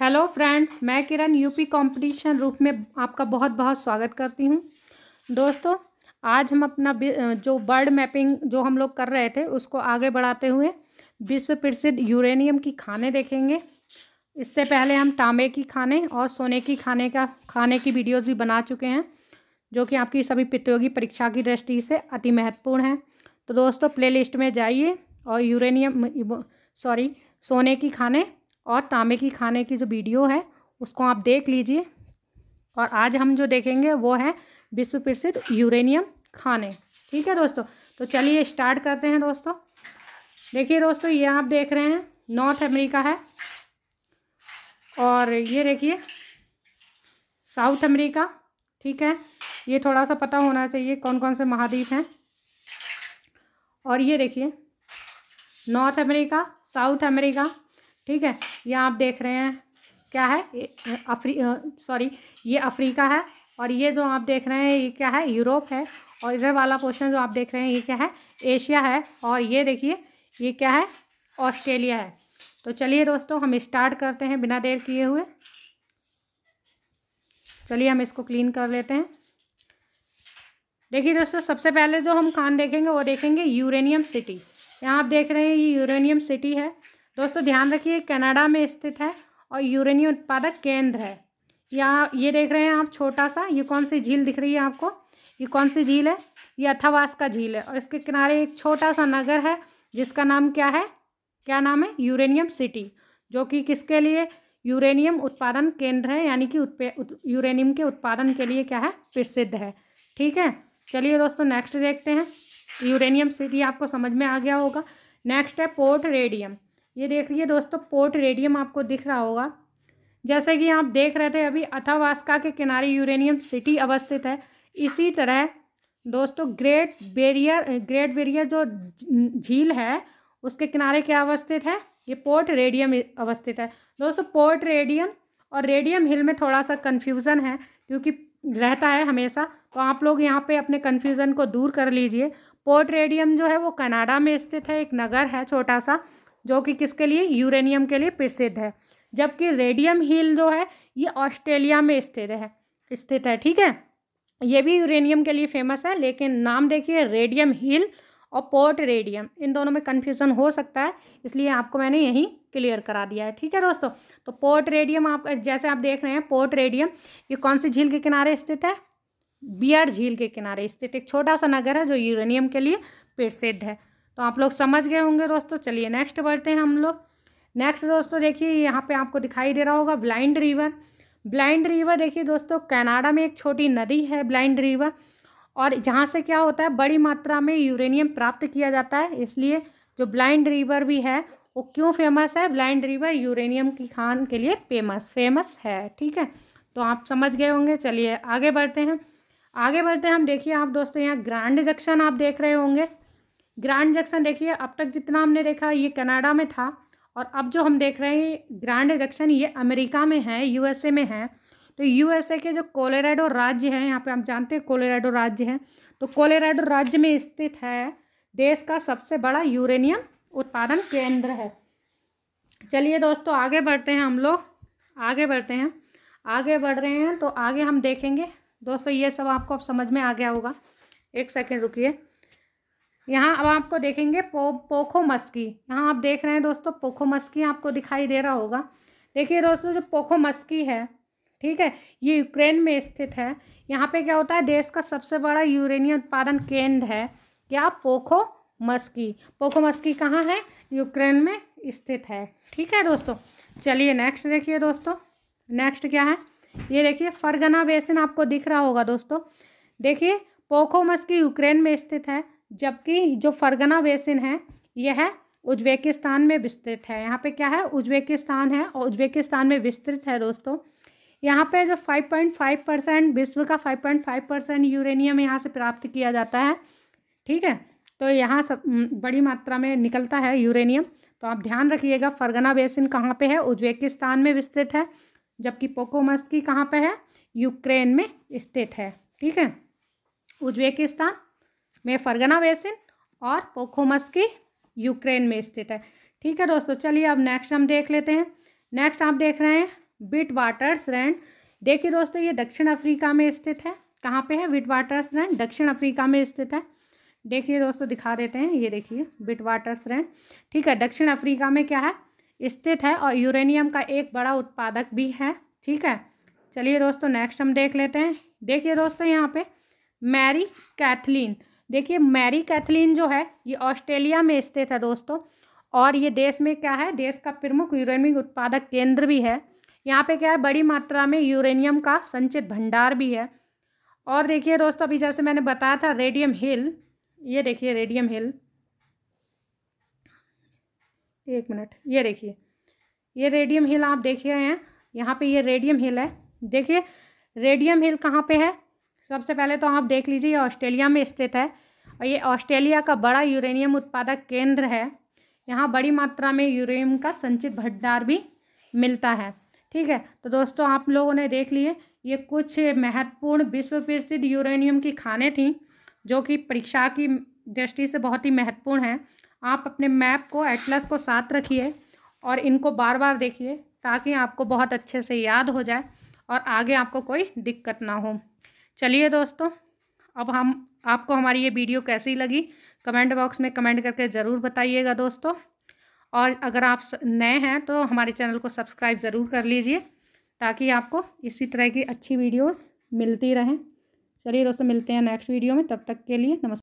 hello friends मैं किरण UP competition रूप में आपका बहुत बहुत स्वागत करती हूँ दोस्तों आज हम अपना जो बर्ड मैपिंग जो हम लोग कर रहे थे उसको आगे बढ़ाते हुए विश्व प्रसिद्ध यूरेनियम की खाने देखेंगे इससे पहले हम तांबे की खाने और सोने की खाने का खाने की वीडियोज़ भी बना चुके हैं जो कि आपकी सभी प्रतियोगी परीक्षा की दृष्टि से अति महत्वपूर्ण है तो दोस्तों प्लेलिस्ट में जाइए और यूरेनियम सॉरी सोने की खाने और तांबे की खाने की जो वीडियो है उसको आप देख लीजिए और आज हम जो देखेंगे वो है विश्व प्रसिद्ध यूरेनियम खाने ठीक है दोस्तों तो चलिए स्टार्ट करते हैं दोस्तों देखिए दोस्तों ये आप देख रहे हैं नॉर्थ अमेरिका है और ये देखिए साउथ अमेरिका ठीक है ये थोड़ा सा पता होना चाहिए कौन कौन से महाद्वीप हैं और ये देखिए नॉर्थ अमेरिका साउथ अमेरिका ठीक है यहाँ आप देख रहे हैं क्या है अफ्री सॉरी ये अफ्रीका है और ये जो आप देख रहे हैं ये क्या है यूरोप है और इधर वाला पोर्शन जो आप देख रहे हैं ये क्या है एशिया है और ये देखिए ये क्या है ऑस्ट्रेलिया है तो चलिए दोस्तों हम स्टार्ट करते हैं बिना देर किए हुए चलिए हम इसको क्लीन कर लेते हैं देखिए दोस्तों सबसे पहले जो हम खान देखेंगे वो देखेंगे यूरेनियम सिटी यहाँ आप देख रहे हैं ये यूरेनियम सिटी है दोस्तों ध्यान रखिए कनाडा में स्थित है और यूरेनियम उत्पादक केंद्र है यहाँ ये देख रहे हैं आप छोटा सा ये कौन सी झील दिख रही है आपको ये कौन सी झील है ये अथावास का झील है और इसके किनारे एक छोटा सा नगर है जिसका नाम क्या है क्या नाम है यूरेनियम सिटी जो कि किसके लिए यूरेनियम उत्पादन केंद्र है यानी कि यूरेनियम के उत्पादन के लिए क्या है प्रसिद्ध है ठीक है चलिए दोस्तों नेक्स्ट देखते हैं यूरेनियम सिटी आपको समझ में आ गया होगा नेक्स्ट है पोर्ट रेडियम ये देख देखिए दोस्तों पोर्ट रेडियम आपको दिख रहा होगा जैसे कि आप देख रहे थे अभी अथावास्का के किनारे यूरेनियम सिटी अवस्थित है इसी तरह दोस्तों ग्रेट बेरियर ग्रेट बेरियर जो झील है उसके किनारे क्या अवस्थित है ये पोर्ट रेडियम अवस्थित है दोस्तों पोर्ट रेडियम और रेडियम हिल में थोड़ा सा कन्फ्यूज़न है क्योंकि रहता है हमेशा तो आप लोग यहाँ पे अपने कन्फ्यूज़न को दूर कर लीजिए पोर्ट रेडियम जो है वो कनाडा में स्थित है एक नगर है छोटा सा जो कि किसके लिए यूरेनियम के लिए प्रसिद्ध है जबकि रेडियम हिल जो है ये ऑस्ट्रेलिया में स्थित है स्थित है ठीक है ये भी यूरेनियम के लिए फेमस है लेकिन नाम देखिए रेडियम हिल और पोर्ट रेडियम इन दोनों में कन्फ्यूज़न हो सकता है इसलिए आपको मैंने यहीं क्लियर करा दिया है ठीक है दोस्तों तो पोर्ट रेडियम आप जैसे आप देख रहे हैं पोर्ट रेडियम ये कौन सी झील के किनारे स्थित है बियर झील के किनारे स्थित एक छोटा सा नगर है जो यूरेनियम के लिए प्रसिद्ध है तो आप लोग समझ गए होंगे दोस्तों चलिए नेक्स्ट बढ़ते हैं हम लोग नेक्स्ट दोस्तों देखिए यहाँ पे आपको दिखाई दे रहा होगा ब्लाइंड रिवर ब्लाइंड रिवर देखिए दोस्तों कनाडा में एक छोटी नदी है ब्लाइंड रिवर और जहाँ से क्या होता है बड़ी मात्रा में यूरेनियम प्राप्त किया जाता है इसलिए जो ब्लाइंड रिवर भी है वो क्यों फेमस है ब्लाइंड रिवर यूरेनियम की खान के लिए फेमस फेमस है ठीक है तो आप समझ गए होंगे चलिए आगे बढ़ते हैं आगे बढ़ते हैं हम देखिए आप दोस्तों यहाँ ग्रैंड जंक्शन आप देख रहे होंगे ग्रैंड जंक्शन देखिए अब तक जितना हमने देखा ये कनाडा में था और अब जो हम देख रहे हैं ग्रैंड जंक्शन ये अमेरिका में है यूएसए में है तो यूएसए के जो कोलोराडो राज्य है यहाँ पे हम जानते हैं कोलोराडो राज्य है तो कोलोराडो राज्य में स्थित है देश का सबसे बड़ा यूरेनियम उत्पादन केंद्र है चलिए दोस्तों आगे बढ़ते हैं हम लोग आगे बढ़ते हैं आगे बढ़ रहे हैं तो आगे हम देखेंगे दोस्तों ये सब आपको अब समझ में आ गया होगा एक सेकेंड रुकिए यहाँ अब आपको देखेंगे पो पोखो मस्की यहाँ आप देख रहे हैं दोस्तों पोखो मस्की आपको दिखाई दे रहा होगा देखिए दोस्तों जो पोखो मस्की है ठीक है ये यूक्रेन में स्थित है यहाँ पे क्या होता है देश का सबसे बड़ा यूरेनियम उत्पादन केंद्र है क्या पोखो मस्की पोखो मस्की कहाँ है यूक्रेन में स्थित है ठीक है दोस्तों चलिए नेक्स्ट देखिए दोस्तों नेक्स्ट क्या है ये देखिए फरगना बेसिन आपको दिख रहा होगा दोस्तों देखिए पोखो मस्की यूक्रेन में स्थित है जबकि जो फरगना बेसिन है यह है उज्बेकिस्तान में विस्तृत है यहाँ पे क्या है उज्बेकिस्तान है और उज्बेकिस्तान में विस्तृत है दोस्तों यहाँ पे जो 5.5 परसेंट विश्व का 5.5 परसेंट यूरेनियम यहाँ से प्राप्त किया जाता है ठीक है तो यहाँ सब बड़ी मात्रा में निकलता है यूरेनियम तो आप ध्यान रखिएगा फरगना बेसिन कहाँ पर है उज्बेकिस्तान में विस्तृत है जबकि पोकोमस्की कहाँ पर है यूक्रेन में स्थित है ठीक है उज्बेकिस्तान में फरगना बेसिन और पोखोमस की यूक्रेन में स्थित है ठीक है दोस्तों चलिए अब नेक्स्ट हम देख लेते हैं नेक्स्ट आप देख रहे हैं बिट वाटर्स रैंड देखिए दोस्तों ये दक्षिण अफ्रीका में स्थित है कहाँ पे है बिट वाटर्स रैंड दक्षिण अफ्रीका में स्थित है देखिए दोस्तों दिखा देते हैं ये देखिए बिट वाटर्स रैंड ठीक है दक्षिण अफ्रीका में क्या है स्थित है और यूरेनियम का एक बड़ा उत्पादक भी है ठीक है चलिए दोस्तों नेक्स्ट हम देख लेते हैं देखिए दोस्तों यहाँ पे मैरी कैथलीन देखिए मैरी कैथलीन जो है ये ऑस्ट्रेलिया में स्थित है दोस्तों और ये देश में क्या है देश का प्रमुख यूरेनियम उत्पादक केंद्र भी है यहाँ पे क्या है बड़ी मात्रा में यूरेनियम का संचित भंडार भी है और देखिए दोस्तों अभी जैसे मैंने बताया था रेडियम हिल ये देखिए रेडियम हिल एक मिनट ये देखिए ये रेडियम हिल आप देख रहे हैं यहाँ पे ये रेडियम हिल है देखिए रेडियम हिल कहाँ पे है सबसे पहले तो आप देख लीजिए ये ऑस्ट्रेलिया में स्थित है और ये ऑस्ट्रेलिया का बड़ा यूरेनियम उत्पादक केंद्र है यहाँ बड़ी मात्रा में यूरेनियम का संचित भंडार भी मिलता है ठीक है तो दोस्तों आप लोगों ने देख लिए ये कुछ महत्वपूर्ण विश्व प्रसिद्ध यूरेनियम की खाने थी जो कि परीक्षा की दृष्टि से बहुत ही महत्वपूर्ण हैं आप अपने मैप को एटलस को साथ रखिए और इनको बार बार देखिए ताकि आपको बहुत अच्छे से याद हो जाए और आगे आपको कोई दिक्कत ना हो चलिए दोस्तों अब हम आपको हमारी ये वीडियो कैसी लगी कमेंट बॉक्स में कमेंट करके ज़रूर बताइएगा दोस्तों और अगर आप नए हैं तो हमारे चैनल को सब्सक्राइब ज़रूर कर लीजिए ताकि आपको इसी तरह की अच्छी वीडियोस मिलती रहें चलिए दोस्तों मिलते हैं नेक्स्ट वीडियो में तब तक के लिए नमस्कार